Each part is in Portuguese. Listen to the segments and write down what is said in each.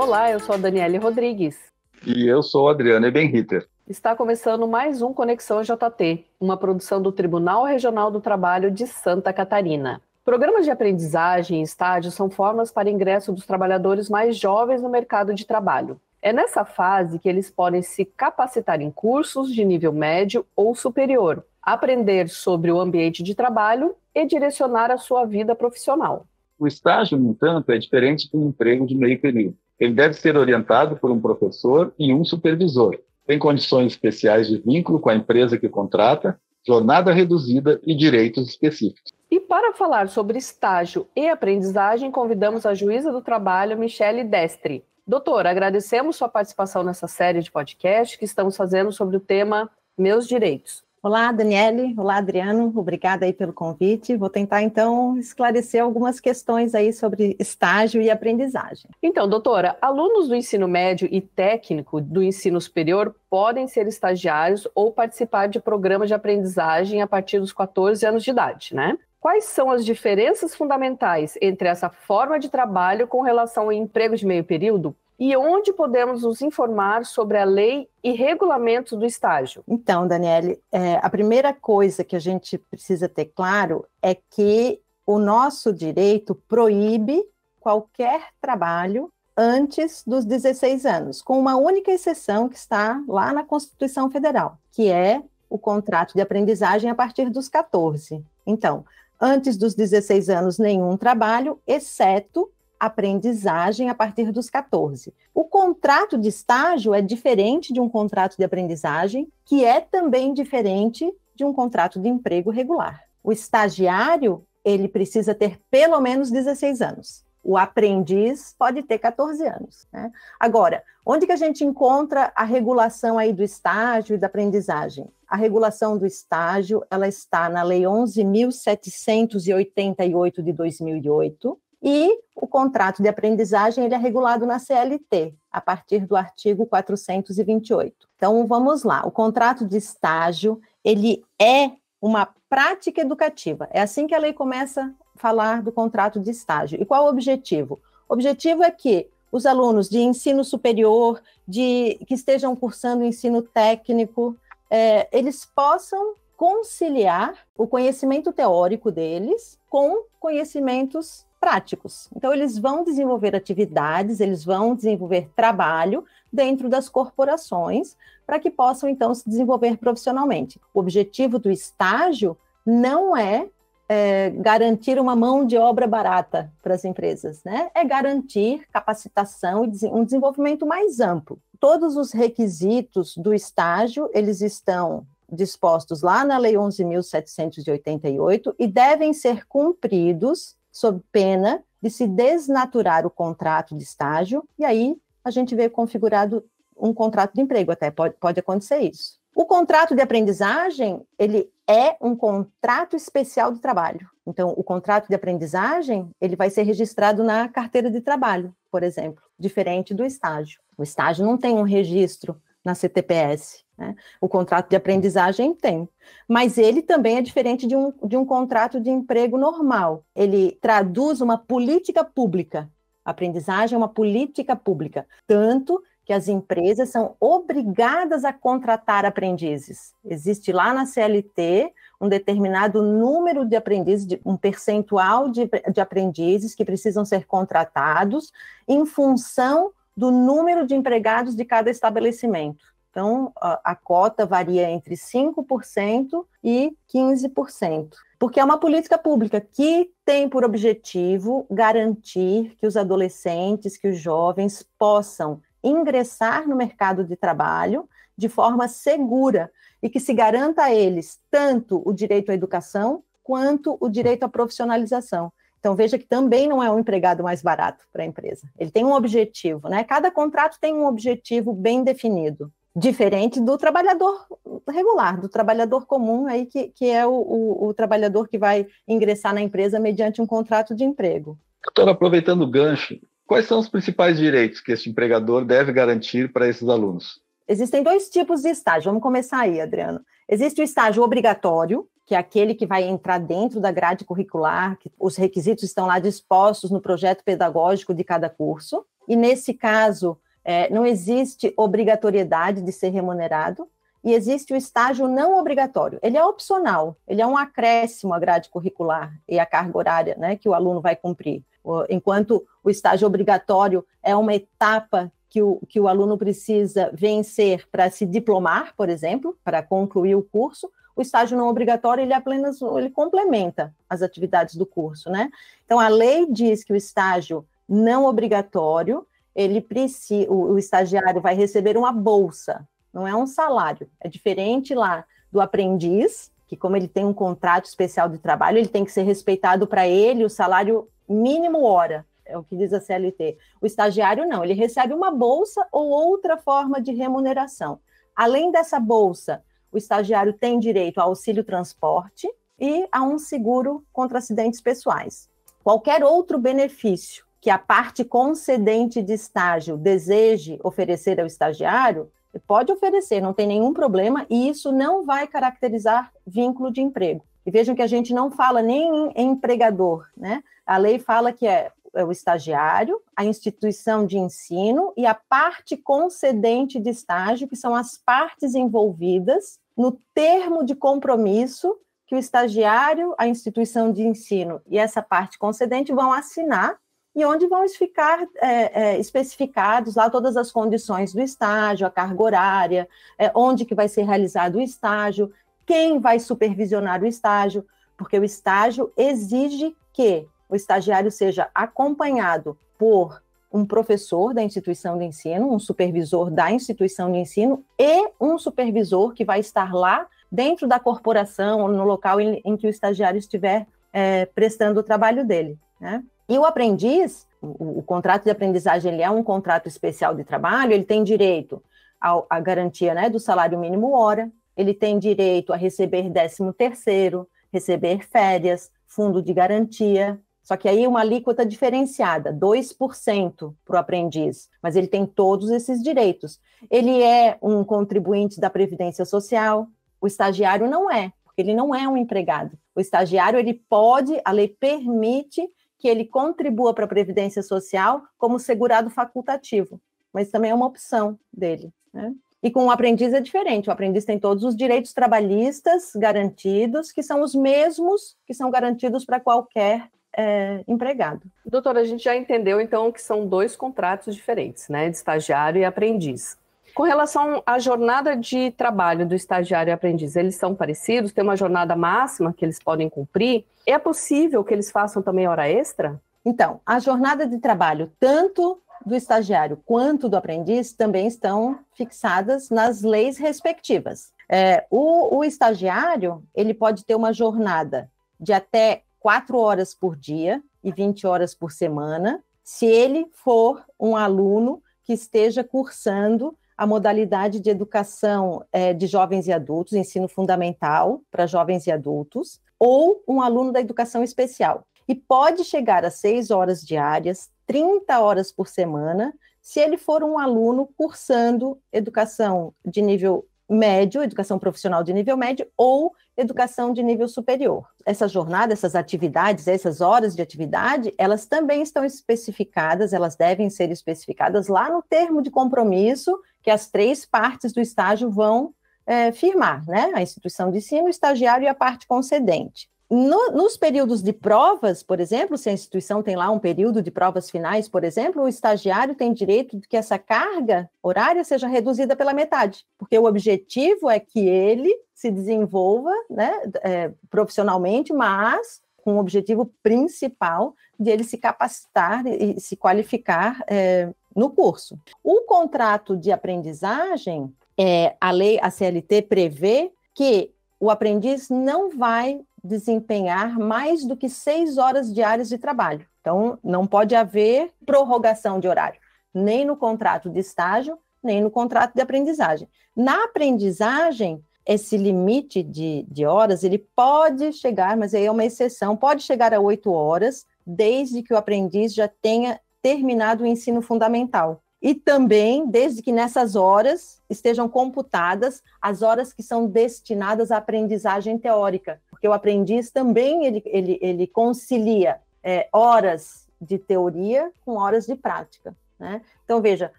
Olá, eu sou a Daniele Rodrigues. E eu sou a Adriana Ebenhitter. Está começando mais um Conexão JT, uma produção do Tribunal Regional do Trabalho de Santa Catarina. Programas de aprendizagem e estágio são formas para ingresso dos trabalhadores mais jovens no mercado de trabalho. É nessa fase que eles podem se capacitar em cursos de nível médio ou superior, aprender sobre o ambiente de trabalho e direcionar a sua vida profissional. O estágio, no entanto, é diferente do emprego de meio período ele deve ser orientado por um professor e um supervisor. Tem condições especiais de vínculo com a empresa que contrata, jornada reduzida e direitos específicos. E para falar sobre estágio e aprendizagem, convidamos a juíza do trabalho, Michele Destre. Doutor, agradecemos sua participação nessa série de podcast que estamos fazendo sobre o tema Meus Direitos. Olá, Daniele. Olá, Adriano. Obrigada aí pelo convite. Vou tentar então esclarecer algumas questões aí sobre estágio e aprendizagem. Então, doutora, alunos do ensino médio e técnico do ensino superior podem ser estagiários ou participar de programas de aprendizagem a partir dos 14 anos de idade, né? Quais são as diferenças fundamentais entre essa forma de trabalho com relação ao emprego de meio período? e onde podemos nos informar sobre a lei e regulamentos do estágio? Então, Daniele, é, a primeira coisa que a gente precisa ter claro é que o nosso direito proíbe qualquer trabalho antes dos 16 anos, com uma única exceção que está lá na Constituição Federal, que é o contrato de aprendizagem a partir dos 14. Então, antes dos 16 anos, nenhum trabalho, exceto aprendizagem a partir dos 14. O contrato de estágio é diferente de um contrato de aprendizagem, que é também diferente de um contrato de emprego regular. O estagiário, ele precisa ter pelo menos 16 anos. O aprendiz pode ter 14 anos. Né? Agora, onde que a gente encontra a regulação aí do estágio e da aprendizagem? A regulação do estágio, ela está na Lei 11.788 de 2008, e o contrato de aprendizagem ele é regulado na CLT, a partir do artigo 428. Então vamos lá, o contrato de estágio, ele é uma prática educativa. É assim que a lei começa a falar do contrato de estágio. E qual o objetivo? O objetivo é que os alunos de ensino superior, de que estejam cursando ensino técnico, é, eles possam conciliar o conhecimento teórico deles com conhecimentos práticos. Então, eles vão desenvolver atividades, eles vão desenvolver trabalho dentro das corporações para que possam, então, se desenvolver profissionalmente. O objetivo do estágio não é, é garantir uma mão de obra barata para as empresas, né? É garantir capacitação e um desenvolvimento mais amplo. Todos os requisitos do estágio, eles estão dispostos lá na Lei 11.788 e devem ser cumpridos sob pena de se desnaturar o contrato de estágio, e aí a gente vê configurado um contrato de emprego, até pode, pode acontecer isso. O contrato de aprendizagem, ele é um contrato especial de trabalho. Então, o contrato de aprendizagem, ele vai ser registrado na carteira de trabalho, por exemplo, diferente do estágio. O estágio não tem um registro na CTPS. Né? O contrato de aprendizagem tem, mas ele também é diferente de um, de um contrato de emprego normal. Ele traduz uma política pública. A aprendizagem é uma política pública, tanto que as empresas são obrigadas a contratar aprendizes. Existe lá na CLT um determinado número de aprendizes, um percentual de, de aprendizes que precisam ser contratados em função do número de empregados de cada estabelecimento. Então, a, a cota varia entre 5% e 15%, porque é uma política pública que tem por objetivo garantir que os adolescentes, que os jovens possam ingressar no mercado de trabalho de forma segura e que se garanta a eles tanto o direito à educação quanto o direito à profissionalização. Então veja que também não é um empregado mais barato para a empresa. Ele tem um objetivo, né? Cada contrato tem um objetivo bem definido diferente do trabalhador regular, do trabalhador comum aí que, que é o, o, o trabalhador que vai ingressar na empresa mediante um contrato de emprego. Doutora, aproveitando o gancho, quais são os principais direitos que esse empregador deve garantir para esses alunos? Existem dois tipos de estágio. Vamos começar aí, Adriano. Existe o estágio obrigatório, que é aquele que vai entrar dentro da grade curricular, que os requisitos estão lá dispostos no projeto pedagógico de cada curso. E nesse caso, é, não existe obrigatoriedade de ser remunerado e existe o estágio não obrigatório. Ele é opcional, ele é um acréscimo à grade curricular e à carga horária né, que o aluno vai cumprir. Enquanto o estágio obrigatório é uma etapa que o, que o aluno precisa vencer para se diplomar, por exemplo, para concluir o curso, o estágio não obrigatório ele apenas ele complementa as atividades do curso, né? Então a lei diz que o estágio não obrigatório ele precisa, o, o estagiário vai receber uma bolsa, não é um salário. É diferente lá do aprendiz, que como ele tem um contrato especial de trabalho, ele tem que ser respeitado para ele o salário mínimo hora, é o que diz a CLT. O estagiário não, ele recebe uma bolsa ou outra forma de remuneração. Além dessa bolsa, o estagiário tem direito a auxílio transporte e a um seguro contra acidentes pessoais. Qualquer outro benefício que a parte concedente de estágio deseje oferecer ao estagiário, pode oferecer, não tem nenhum problema, e isso não vai caracterizar vínculo de emprego. E vejam que a gente não fala nem em empregador, né? A lei fala que é, é o estagiário, a instituição de ensino e a parte concedente de estágio, que são as partes envolvidas no termo de compromisso que o estagiário, a instituição de ensino e essa parte concedente vão assinar e onde vão ficar é, é, especificados lá todas as condições do estágio, a carga horária, é, onde que vai ser realizado o estágio, quem vai supervisionar o estágio, porque o estágio exige que o estagiário seja acompanhado por um professor da instituição de ensino, um supervisor da instituição de ensino e um supervisor que vai estar lá dentro da corporação, ou no local em, em que o estagiário estiver é, prestando o trabalho dele. Né? E o aprendiz, o, o contrato de aprendizagem, ele é um contrato especial de trabalho, ele tem direito à garantia né, do salário mínimo hora, ele tem direito a receber 13 terceiro, receber férias, fundo de garantia, só que aí uma alíquota diferenciada, 2% para o aprendiz, mas ele tem todos esses direitos. Ele é um contribuinte da Previdência Social, o estagiário não é, porque ele não é um empregado. O estagiário, ele pode, a lei permite que ele contribua para a Previdência Social como segurado facultativo, mas também é uma opção dele. Né? E com o aprendiz é diferente, o aprendiz tem todos os direitos trabalhistas garantidos, que são os mesmos que são garantidos para qualquer é, empregado. Doutora, a gente já entendeu então que são dois contratos diferentes, né? De estagiário e aprendiz. Com relação à jornada de trabalho do estagiário e aprendiz, eles são parecidos? Tem uma jornada máxima que eles podem cumprir? É possível que eles façam também hora extra? Então, a jornada de trabalho, tanto do estagiário quanto do aprendiz, também estão fixadas nas leis respectivas. É, o, o estagiário, ele pode ter uma jornada de até 4 horas por dia e 20 horas por semana, se ele for um aluno que esteja cursando a modalidade de educação é, de jovens e adultos, ensino fundamental para jovens e adultos, ou um aluno da educação especial. E pode chegar a seis horas diárias, 30 horas por semana, se ele for um aluno cursando educação de nível médio, educação profissional de nível médio ou educação de nível superior. Essa jornada, essas atividades, essas horas de atividade, elas também estão especificadas, elas devem ser especificadas lá no termo de compromisso que as três partes do estágio vão é, firmar, né? A instituição de ensino, o estagiário e a parte concedente. No, nos períodos de provas, por exemplo, se a instituição tem lá um período de provas finais, por exemplo, o estagiário tem direito de que essa carga horária seja reduzida pela metade, porque o objetivo é que ele se desenvolva né, é, profissionalmente, mas com o objetivo principal de ele se capacitar e se qualificar é, no curso. O contrato de aprendizagem, é, a lei, a CLT prevê que o aprendiz não vai desempenhar mais do que seis horas diárias de trabalho. Então, não pode haver prorrogação de horário, nem no contrato de estágio, nem no contrato de aprendizagem. Na aprendizagem, esse limite de, de horas, ele pode chegar, mas aí é uma exceção, pode chegar a oito horas, desde que o aprendiz já tenha terminado o ensino fundamental. E também, desde que nessas horas estejam computadas as horas que são destinadas à aprendizagem teórica, porque o aprendiz também ele, ele, ele concilia é, horas de teoria com horas de prática. Né? Então, veja,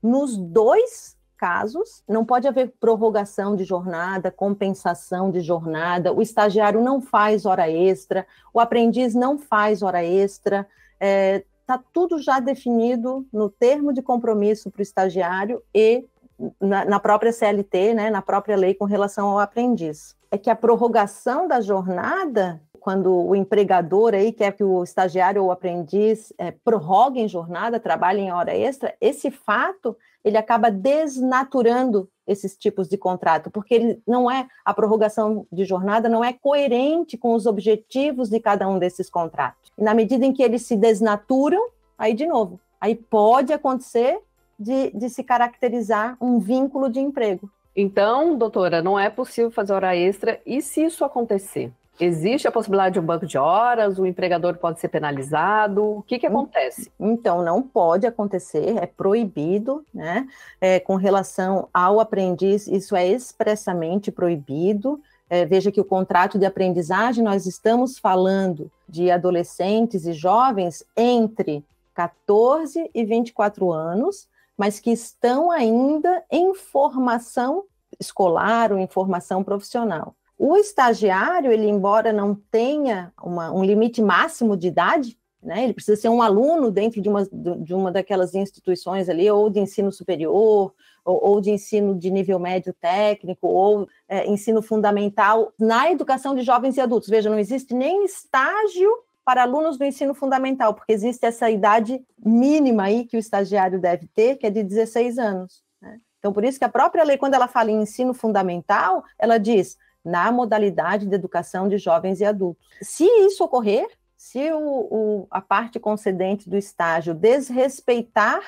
nos dois casos, não pode haver prorrogação de jornada, compensação de jornada, o estagiário não faz hora extra, o aprendiz não faz hora extra, é, está tudo já definido no termo de compromisso para o estagiário e na, na, própria CLT, né, na própria lei com relação ao aprendiz. É que a prorrogação da jornada, quando o empregador aí quer que o estagiário ou o aprendiz é, prorroguem jornada, trabalhe em hora extra, esse fato ele acaba desnaturando esses tipos de contrato, porque ele não é a prorrogação de jornada não é coerente com os objetivos de cada um desses contratos. E na medida em que eles se desnaturam, aí de novo, aí pode acontecer de, de se caracterizar um vínculo de emprego. Então, doutora, não é possível fazer hora extra. E se isso acontecer? Existe a possibilidade de um banco de horas? O empregador pode ser penalizado? O que, que hum, acontece? Então, não pode acontecer, é proibido, né? É, com relação ao aprendiz, isso é expressamente proibido. É, veja que o contrato de aprendizagem, nós estamos falando de adolescentes e jovens entre 14 e 24 anos, mas que estão ainda em formação escolar ou em formação profissional. O estagiário, ele embora não tenha uma, um limite máximo de idade, né, ele precisa ser um aluno dentro de uma, de uma daquelas instituições ali, ou de ensino superior, ou, ou de ensino de nível médio técnico, ou é, ensino fundamental, na educação de jovens e adultos. Veja, não existe nem estágio para alunos do ensino fundamental, porque existe essa idade mínima aí que o estagiário deve ter, que é de 16 anos. Né? Então, por isso que a própria lei, quando ela fala em ensino fundamental, ela diz na modalidade de educação de jovens e adultos. Se isso ocorrer, se o, o, a parte concedente do estágio desrespeitar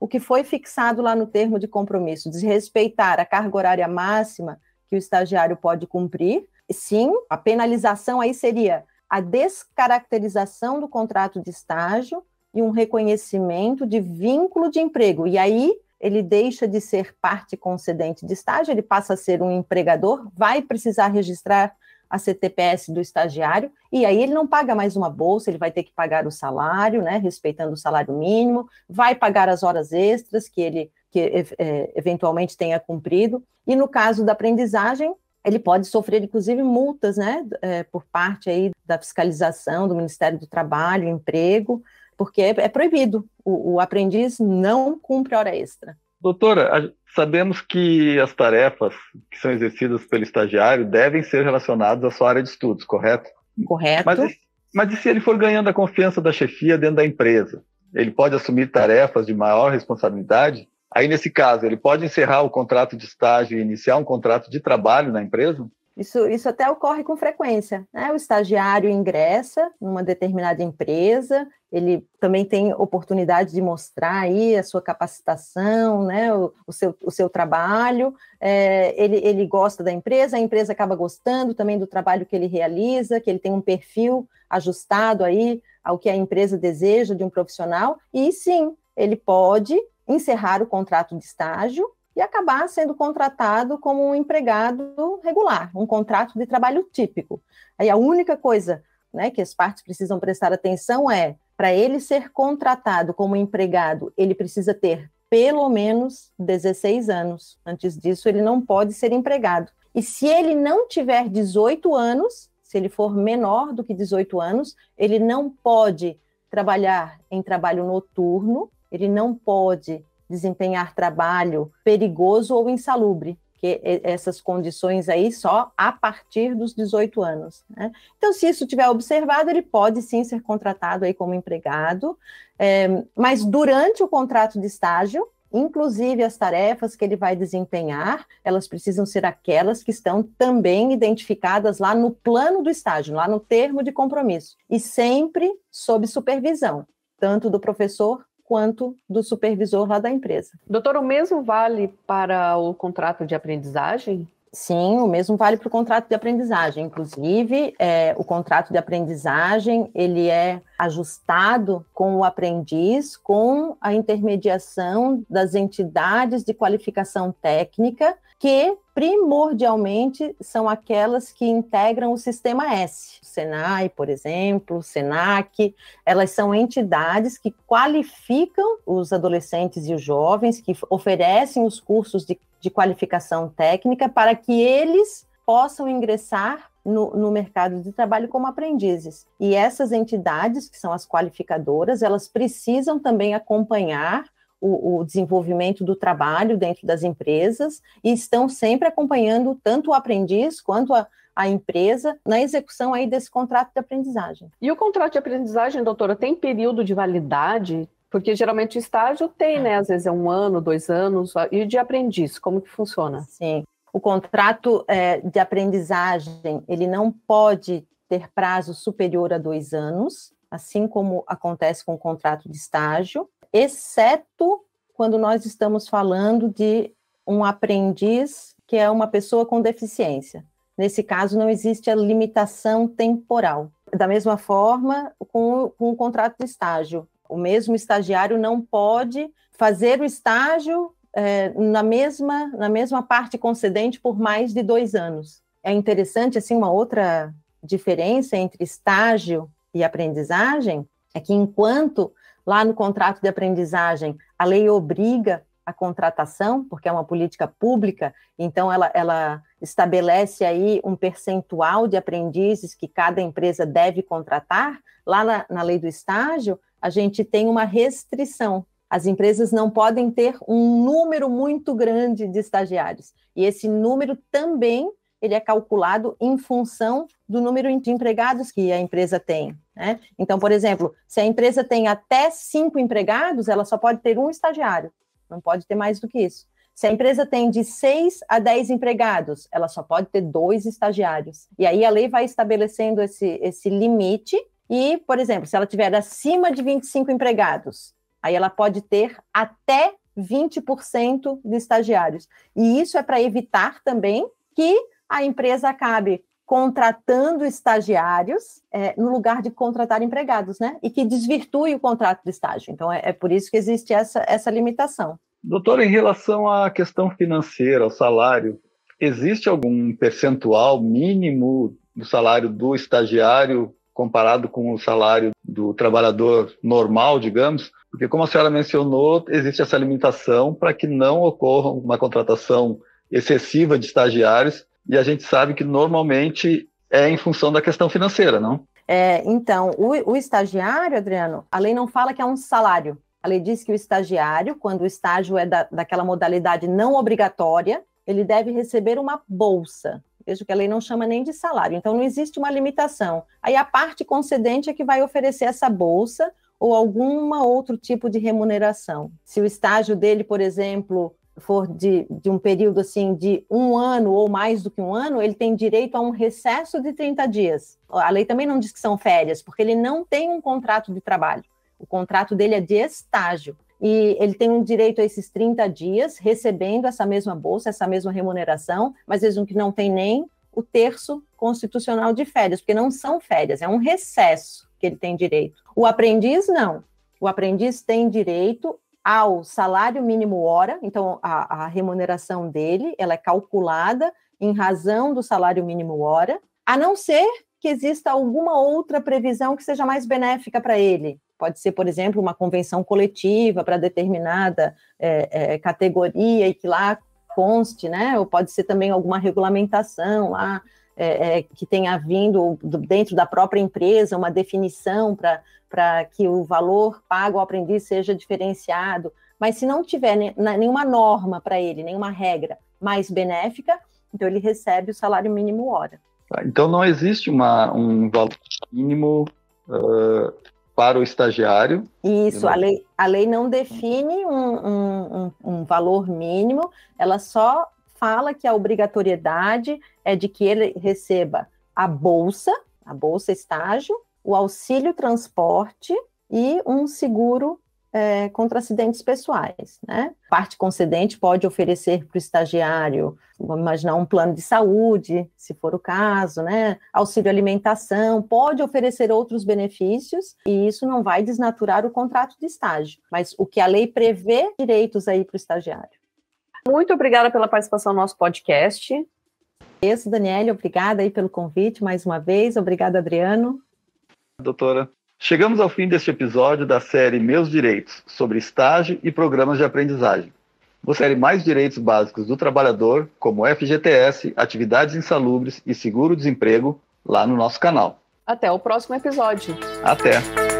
o que foi fixado lá no termo de compromisso, desrespeitar a carga horária máxima que o estagiário pode cumprir, sim, a penalização aí seria a descaracterização do contrato de estágio e um reconhecimento de vínculo de emprego. E aí ele deixa de ser parte concedente de estágio, ele passa a ser um empregador, vai precisar registrar a CTPS do estagiário, e aí ele não paga mais uma bolsa, ele vai ter que pagar o salário, né, respeitando o salário mínimo, vai pagar as horas extras que ele que, é, é eventualmente tenha cumprido, e no caso da aprendizagem, ele pode sofrer, inclusive, multas, né, é, por parte aí da fiscalização do Ministério do Trabalho, Emprego, porque é, é proibido. O, o, aprendiz não cumpre hora extra. Doutora, sabemos que as tarefas que são exercidas pelo estagiário devem ser relacionadas à sua área de estudos, correto? Correto. Mas, mas e se ele for ganhando a confiança da chefia dentro da empresa? Ele pode assumir tarefas de maior responsabilidade? Aí, nesse caso, ele pode encerrar o contrato de estágio e iniciar um contrato de trabalho na empresa? Isso, isso até ocorre com frequência. Né? O estagiário ingressa numa determinada empresa, ele também tem oportunidade de mostrar aí a sua capacitação, né, o, o seu, o seu trabalho, é, ele, ele gosta da empresa, a empresa acaba gostando também do trabalho que ele realiza, que ele tem um perfil ajustado aí ao que a empresa deseja de um profissional, e sim, ele pode encerrar o contrato de estágio e acabar sendo contratado como um empregado regular, um contrato de trabalho típico. Aí a única coisa né, que as partes precisam prestar atenção é para ele ser contratado como empregado, ele precisa ter pelo menos 16 anos. Antes disso, ele não pode ser empregado. E se ele não tiver 18 anos, se ele for menor do que 18 anos, ele não pode trabalhar em trabalho noturno, ele não pode desempenhar trabalho perigoso ou insalubre que essas condições aí só a partir dos 18 anos. Né? Então, se isso tiver observado, ele pode sim ser contratado aí como empregado, é, mas durante o contrato de estágio, inclusive as tarefas que ele vai desempenhar, elas precisam ser aquelas que estão também identificadas lá no plano do estágio, lá no termo de compromisso, e sempre sob supervisão, tanto do professor quanto do supervisor lá da empresa. Doutor, o mesmo vale para o contrato de aprendizagem? Sim, o mesmo vale para o contrato de aprendizagem. Inclusive, é, o contrato de aprendizagem ele é ajustado com o aprendiz, com a intermediação das entidades de qualificação técnica que primordialmente são aquelas que integram o sistema S, Senai, por exemplo, Senac, elas são entidades que qualificam os adolescentes e os jovens, que oferecem os cursos de, de qualificação técnica para que eles possam ingressar no, no, mercado de trabalho como aprendizes. E essas entidades, que são as qualificadoras, elas precisam também acompanhar o, o, desenvolvimento do trabalho dentro das empresas e estão sempre acompanhando tanto o aprendiz quanto a, a empresa na execução aí desse contrato de aprendizagem. E o contrato de aprendizagem, doutora, tem período de validade? Porque geralmente o estágio tem, né? Às vezes é um ano, dois anos. E de aprendiz, como que funciona? Sim. O contrato é, de aprendizagem, ele não pode ter prazo superior a dois anos, assim como acontece com o contrato de estágio exceto quando nós estamos falando de um aprendiz que é uma pessoa com deficiência. Nesse caso, não existe a limitação temporal. Da mesma forma, com, com o contrato de estágio, o mesmo estagiário não pode fazer o estágio é, na, mesma, na mesma parte concedente por mais de dois anos. É interessante, assim, uma outra diferença entre estágio e aprendizagem é que enquanto Lá no contrato de aprendizagem, a lei obriga a contratação, porque é uma política pública, então ela, ela estabelece aí um percentual de aprendizes que cada empresa deve contratar. Lá na, na lei do estágio, a gente tem uma restrição. As empresas não podem ter um número muito grande de estagiários. E esse número também ele é calculado em função do número de empregados que a empresa tem. Né? Então, por exemplo, se a empresa tem até cinco empregados, ela só pode ter um estagiário, não pode ter mais do que isso. Se a empresa tem de seis a dez empregados, ela só pode ter dois estagiários. E aí a lei vai estabelecendo esse, esse limite. E, por exemplo, se ela tiver acima de 25 empregados, aí ela pode ter até 20% de estagiários. E isso é para evitar também que a empresa acabe contratando estagiários é, no lugar de contratar empregados, né? E que desvirtue o contrato de estágio. Então, é, é por isso que existe essa, essa limitação. Doutora, em relação à questão financeira, ao salário, existe algum percentual mínimo do salário do estagiário comparado com o salário do trabalhador normal, digamos? Porque, como a senhora mencionou, existe essa limitação para que não ocorra uma contratação excessiva de estagiários e a gente sabe que normalmente é em função da questão financeira, não? É, então, o, o estagiário, Adriano, a lei não fala que é um salário. A lei diz que o estagiário, quando o estágio é da, daquela modalidade não obrigatória, ele deve receber uma bolsa. Veja que a lei não chama nem de salário, então não existe uma limitação. Aí a parte concedente é que vai oferecer essa bolsa ou algum outro tipo de remuneração. Se o estágio dele, por exemplo, for de, de um período assim de um ano ou mais do que um ano, ele tem direito a um recesso de 30 dias. A lei também não diz que são férias, porque ele não tem um contrato de trabalho. O contrato dele é de estágio. E ele tem um direito a esses 30 dias, recebendo essa mesma bolsa, essa mesma remuneração, mas mesmo que não tem nem o terço constitucional de férias, porque não são férias, é um recesso que ele tem direito. O aprendiz, não. O aprendiz tem direito ao salário mínimo hora, então a, a remuneração dele ela é calculada em razão do salário mínimo hora, a não ser que exista alguma outra previsão que seja mais benéfica para ele. Pode ser, por exemplo, uma convenção coletiva para determinada é, é, categoria e que lá conste, né? Ou pode ser também alguma regulamentação lá é, é, que tenha vindo dentro da própria empresa uma definição para que o valor pago ao aprendiz seja diferenciado. Mas se não tiver nenhuma norma para ele, nenhuma regra mais benéfica, então ele recebe o salário mínimo hora. Tá, então não existe uma, um valor mínimo uh, para o estagiário. Isso, a lei, a lei não define um, um, um valor mínimo, ela só fala que a obrigatoriedade é de que ele receba a bolsa, a bolsa estágio, o auxílio transporte e um seguro é, contra acidentes pessoais. Né? Parte concedente pode oferecer para o estagiário, vamos imaginar, um plano de saúde, se for o caso, né? auxílio alimentação, pode oferecer outros benefícios, e isso não vai desnaturar o contrato de estágio, mas o que a lei prevê direitos aí para o estagiário. Muito obrigada pela participação no nosso podcast. Isso, Daniele, obrigada aí pelo convite mais uma vez. Obrigada, Adriano. Doutora, chegamos ao fim deste episódio da série Meus Direitos sobre estágio e programas de aprendizagem. Você série mais direitos básicos do trabalhador, como FGTS, atividades insalubres e seguro-desemprego, lá no nosso canal. Até o próximo episódio. Até.